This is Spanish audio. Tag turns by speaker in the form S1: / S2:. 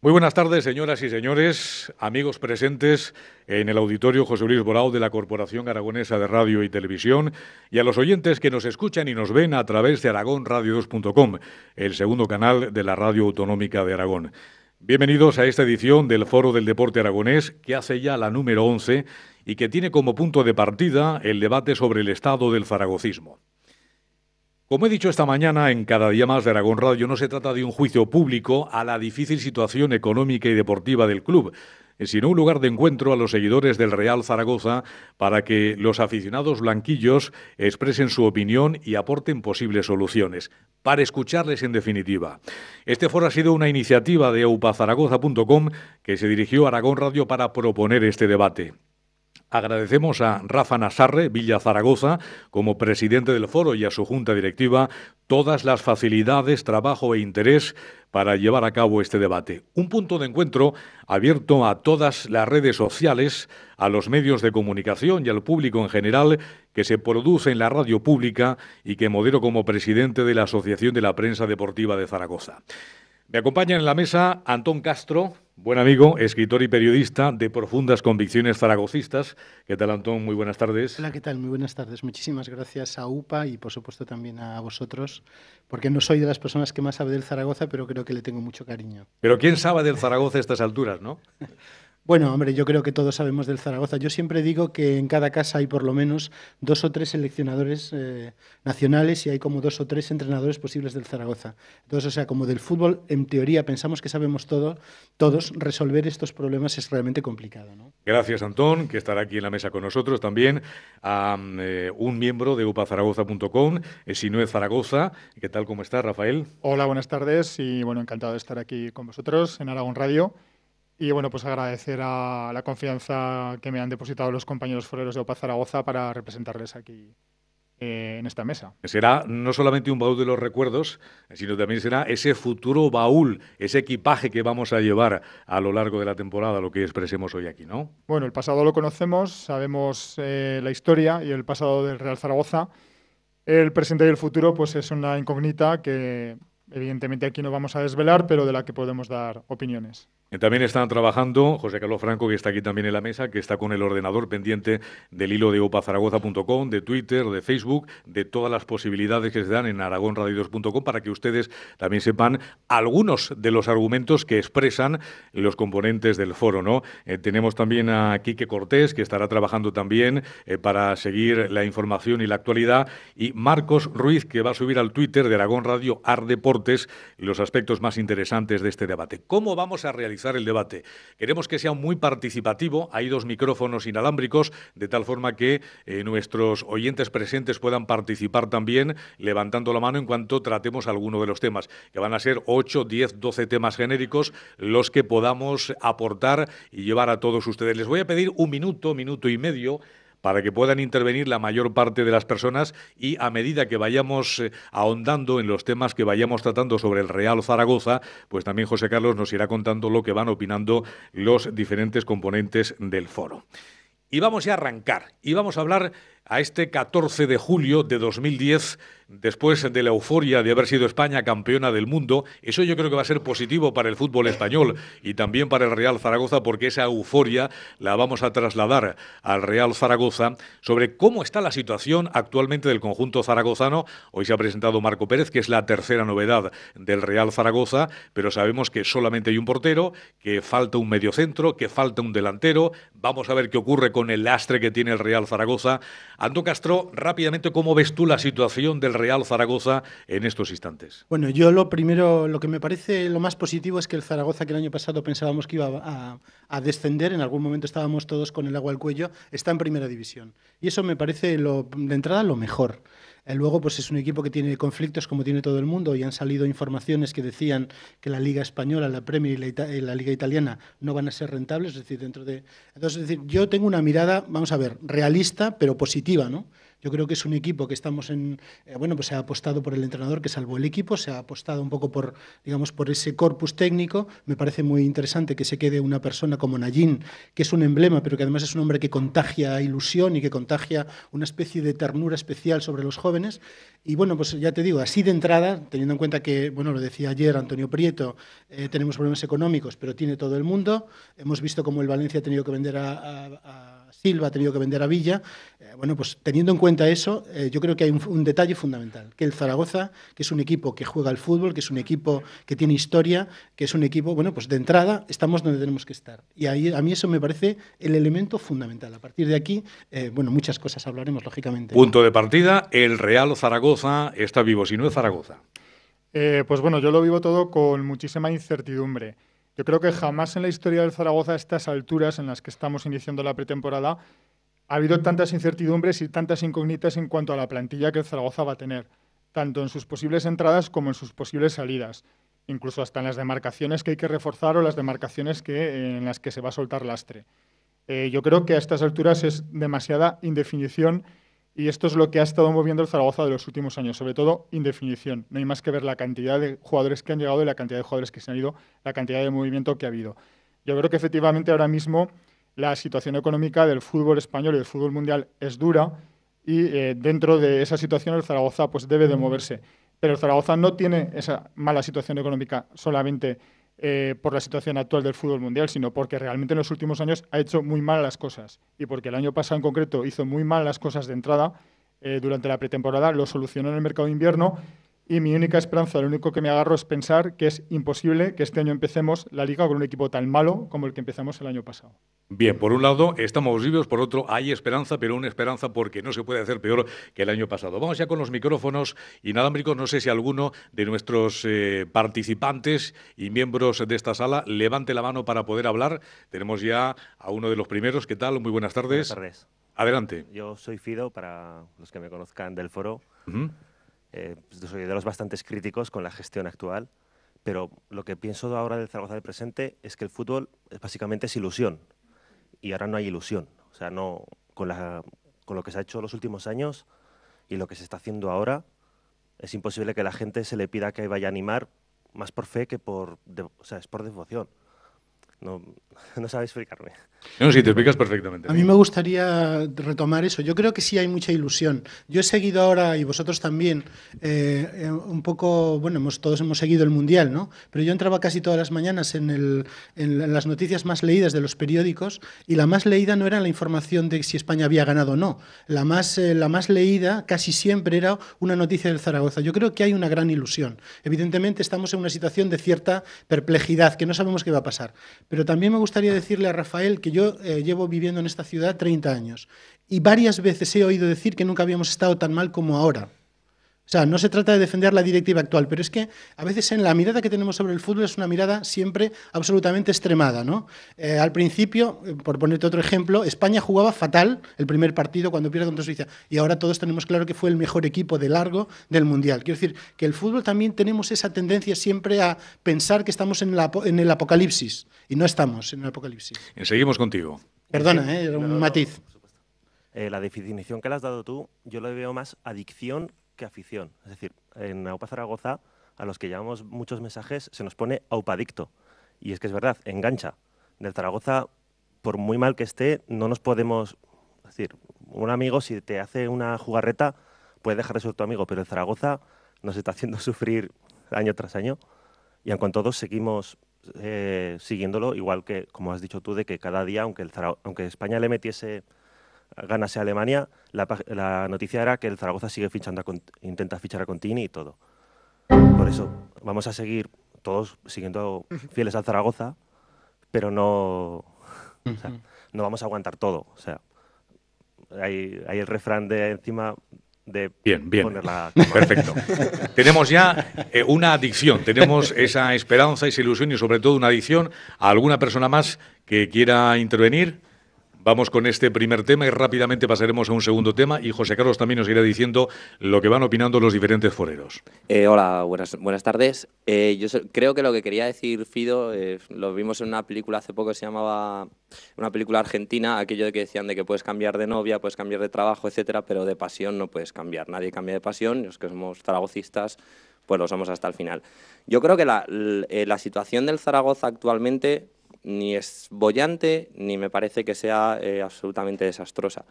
S1: Muy buenas tardes, señoras y señores, amigos presentes en el auditorio José Luis Borao de la Corporación Aragonesa de Radio y Televisión y a los oyentes que nos escuchan y nos ven a través de aragonradio2.com, el segundo canal de la radio autonómica de Aragón. Bienvenidos a esta edición del Foro del Deporte Aragonés, que hace ya la número 11 y que tiene como punto de partida el debate sobre el estado del faragocismo. Como he dicho esta mañana en Cada Día Más de Aragón Radio, no se trata de un juicio público a la difícil situación económica y deportiva del club, sino un lugar de encuentro a los seguidores del Real Zaragoza para que los aficionados blanquillos expresen su opinión y aporten posibles soluciones, para escucharles en definitiva. Este foro ha sido una iniciativa de upazaragoza.com que se dirigió a Aragón Radio para proponer este debate. Agradecemos a Rafa Nasarre, Villa Zaragoza, como presidente del foro y a su junta directiva, todas las facilidades, trabajo e interés para llevar a cabo este debate. Un punto de encuentro abierto a todas las redes sociales, a los medios de comunicación y al público en general que se produce en la radio pública y que modero como presidente de la Asociación de la Prensa Deportiva de Zaragoza. Me acompañan en la mesa Antón Castro, Buen amigo, escritor y periodista de profundas convicciones zaragocistas. ¿Qué tal, Antón? Muy buenas tardes.
S2: Hola, ¿qué tal? Muy buenas tardes. Muchísimas gracias a UPA y, por supuesto, también a vosotros, porque no soy de las personas que más sabe del Zaragoza, pero creo que le tengo mucho cariño.
S1: Pero ¿quién sabe del Zaragoza a estas alturas, no?
S2: Bueno, hombre, yo creo que todos sabemos del Zaragoza. Yo siempre digo que en cada casa hay por lo menos dos o tres seleccionadores eh, nacionales y hay como dos o tres entrenadores posibles del Zaragoza. Entonces, o sea, como del fútbol, en teoría pensamos que sabemos todo, todos, resolver estos problemas es realmente complicado.
S1: Gracias, Antón, que estará aquí en la mesa con nosotros también. A, eh, un miembro de upazaragoza.com, eh, Sinue Zaragoza. ¿Qué tal, cómo está, Rafael?
S3: Hola, buenas tardes y bueno, encantado de estar aquí con vosotros en Aragón Radio. Y bueno, pues agradecer a la confianza que me han depositado los compañeros foreros de OPA Zaragoza para representarles aquí eh, en esta mesa.
S1: Será no solamente un baúl de los recuerdos, sino también será ese futuro baúl, ese equipaje que vamos a llevar a lo largo de la temporada, lo que expresemos hoy aquí, ¿no?
S3: Bueno, el pasado lo conocemos, sabemos eh, la historia y el pasado del Real Zaragoza. El presente y el futuro, pues es una incógnita que evidentemente aquí no vamos a desvelar, pero de la que podemos dar opiniones.
S1: También están trabajando José Carlos Franco, que está aquí también en la mesa, que está con el ordenador pendiente del hilo de opazaragoza.com, de Twitter, de Facebook, de todas las posibilidades que se dan en aragonradio2.com para que ustedes también sepan algunos de los argumentos que expresan los componentes del foro. ¿no? Eh, tenemos también a Quique Cortés, que estará trabajando también eh, para seguir la información y la actualidad, y Marcos Ruiz, que va a subir al Twitter de Aragón Radio Arde los aspectos más interesantes de este debate. ¿Cómo vamos a realizar el debate? Queremos que sea muy participativo. Hay dos micrófonos inalámbricos, de tal forma que eh, nuestros oyentes presentes puedan participar también levantando la mano en cuanto tratemos alguno de los temas, que van a ser 8, 10, 12 temas genéricos los que podamos aportar y llevar a todos ustedes. Les voy a pedir un minuto, minuto y medio para que puedan intervenir la mayor parte de las personas y a medida que vayamos eh, ahondando en los temas que vayamos tratando sobre el Real Zaragoza, pues también José Carlos nos irá contando lo que van opinando los diferentes componentes del foro. Y vamos a arrancar y vamos a hablar a este 14 de julio de 2010, después de la euforia de haber sido España campeona del mundo. Eso yo creo que va a ser positivo para el fútbol español y también para el Real Zaragoza, porque esa euforia la vamos a trasladar al Real Zaragoza sobre cómo está la situación actualmente del conjunto zaragozano. Hoy se ha presentado Marco Pérez, que es la tercera novedad del Real Zaragoza, pero sabemos que solamente hay un portero, que falta un mediocentro, que falta un delantero. Vamos a ver qué ocurre con el lastre que tiene el Real Zaragoza Ando Castro, rápidamente, ¿cómo ves tú la situación del Real Zaragoza en estos instantes?
S2: Bueno, yo lo primero, lo que me parece lo más positivo es que el Zaragoza, que el año pasado pensábamos que iba a, descender, en algún momento estábamos todos con el agua al cuello, está en primera división. Y eso me parece de entrada lo mejor. Eh, luego, pues es un equipo que tiene conflictos como tiene todo el mundo y han salido informaciones que decían que la Liga Española, la Premier y la, Liga Italiana no van a ser rentables, es decir, dentro de... Entonces, es decir, yo tengo una mirada, vamos a ver, realista, pero positiva, ¿no? Yo creo que es un equipo que estamos en, eh, bueno, pues se ha apostado por el entrenador que salvó el equipo, se ha apostado un poco por, digamos, por ese corpus técnico. Me parece muy interesante que se quede una persona como Nayin, que es un emblema, pero que además es un hombre que contagia ilusión y que contagia una especie de ternura especial sobre los jóvenes. Y bueno, pues ya te digo, así de entrada, teniendo en cuenta que, bueno, lo decía ayer Antonio Prieto, eh, tenemos problemas económicos, pero tiene todo el mundo. Hemos visto cómo el Valencia ha tenido que vender a, Silva, ha tenido que vender a Villa. Eh, bueno, pues teniendo en cuenta cuenta eso, eh, yo creo que hay un, detalle fundamental, que el Zaragoza, que es un equipo que juega al fútbol, que es un equipo que tiene historia, que es un equipo, bueno, pues de entrada estamos donde tenemos que estar. Y a mí eso me parece el elemento fundamental. A partir de aquí,
S3: eh, bueno, muchas cosas hablaremos, lógicamente.
S1: Punto de partida, el Real Zaragoza está vivo, si no es Zaragoza.
S3: Eh, pues bueno, yo lo vivo todo con muchísima incertidumbre. Yo creo que jamás en la historia del Zaragoza, a estas alturas en las que estamos iniciando la pretemporada, ha habido tantas incertidumbres y tantas incógnitas en cuanto a la plantilla que el Zaragoza va a tener, tanto en sus posibles entradas como en sus posibles salidas, incluso hasta en las demarcaciones que hay que reforzar o las demarcaciones que, eh, en las que se va a soltar lastre. Eh, yo creo que a estas alturas es demasiada indefinición y esto es lo que ha estado moviendo el Zaragoza de los últimos años, sobre todo indefinición. No hay más que ver la cantidad de jugadores que han llegado y la cantidad de jugadores que se han ido, la cantidad de movimiento que ha habido. Yo creo que efectivamente ahora mismo la situación económica del fútbol español y del fútbol mundial es dura y eh, dentro de esa situación el Zaragoza pues debe de moverse. Pero el Zaragoza no tiene esa mala situación económica solamente eh, por la situación actual del fútbol mundial, sino porque realmente en los últimos años ha hecho muy mal las cosas. Y porque el año pasado en concreto hizo muy mal las cosas de entrada eh, durante la pretemporada, lo solucionó en el mercado de invierno y mi única esperanza, lo único que me agarro es pensar que es imposible que este año empecemos la liga con un equipo tan malo como el que empezamos el año pasado.
S1: Bien, por un lado estamos vivos, por otro hay esperanza, pero una esperanza porque no se puede hacer peor que el año pasado. Vamos ya con los micrófonos inalámbricos. No sé si alguno de nuestros eh, participantes y miembros de esta sala levante la mano para poder hablar. Tenemos ya a uno de los primeros. ¿Qué tal? Muy buenas tardes. Buenas tardes. Adelante.
S4: Yo soy Fido, para los que me conozcan del foro. Eh, pues, soy de los bastantes críticos con la gestión actual, pero lo que pienso ahora del Zaragoza del presente es que el fútbol básicamente es ilusión y ahora no hay ilusión. O sea, no con, la, con lo que se ha hecho los últimos años y lo que se está haciendo ahora, es imposible que la gente se le pida que vaya a animar más por fe que por, por devoción. No, sabes explicarme. No, sí, te explicas perfectamente. A mí me
S2: gustaría retomar eso. Yo creo que sí hay mucha ilusión. Yo he seguido ahora, y vosotros también, eh, eh, un poco, bueno, todos hemos seguido el Mundial, ¿no? Pero yo entraba casi todas las mañanas en, en, las noticias más leídas de los periódicos y la más leída no era la información de si España había ganado o no. La más, eh, la más leída casi siempre era una noticia del Zaragoza. Yo creo que hay una gran ilusión. Evidentemente estamos en una situación de cierta perplejidad, que no sabemos qué va a pasar. Pero también me gustaría decirle a Rafael que yo eh, llevo viviendo en esta ciudad 30 años y varias veces he oído decir que nunca habíamos estado tan mal como ahora. O sea, no se trata de defender la directiva actual, pero es que a veces en la mirada que tenemos sobre el fútbol es una mirada siempre absolutamente extremada. ¿no? Eh, al principio, eh, por ponerte otro ejemplo, España jugaba fatal el primer partido cuando pierde contra Suiza y ahora todos tenemos claro que fue el mejor equipo de largo del Mundial. Quiero decir que el fútbol también tenemos esa tendencia siempre a pensar que estamos en, en el apocalipsis y no estamos en el apocalipsis.
S4: seguimos contigo. Perdona, ¿eh? era un matiz. la definición que le has dado tú, yo lo veo más adicción que afición. Es decir, en AUPA Zaragoza, a los que llamamos muchos mensajes, se nos pone aupadicto. Y es que es verdad, engancha. Del Zaragoza, por muy mal que esté, no nos podemos... Es decir, un amigo si te hace una jugarreta puede dejar de ser tu amigo, pero el Zaragoza nos está haciendo sufrir año tras año y aunque todos seguimos eh, siguiéndolo, igual que, como has dicho tú, de que cada día, aunque, aunque España le metiese ganase Alemania, la, la, noticia era que el Zaragoza sigue fichando, intenta fichar a Contini y todo. Por eso vamos a seguir todos siguiendo fieles al Zaragoza, pero no, no vamos a aguantar todo. O sea, hay, el refrán de encima de bien, bien. Perfecto.
S1: tenemos ya eh, una adicción, tenemos esa esperanza, esa ilusión y sobre todo una adicción. ¿A alguna persona más que quiera intervenir? Vamos con este primer tema y rápidamente pasaremos a un segundo tema y José Carlos también nos irá diciendo lo que van opinando los diferentes foreros.
S4: Eh, hola, buenas, buenas tardes. Eh, yo creo que lo que quería decir Fido, eh, lo vimos en una película hace poco se llamaba, una película argentina, aquello de que decían de que puedes cambiar de novia, puedes cambiar de trabajo, etcétera, pero de pasión no puedes cambiar. Nadie cambia de pasión, los que somos zaragocistas pues lo somos hasta el final. Yo creo que la, la situación del Zaragoza actualmente ni es bollante ni me parece que sea eh, absolutamente desastrosa.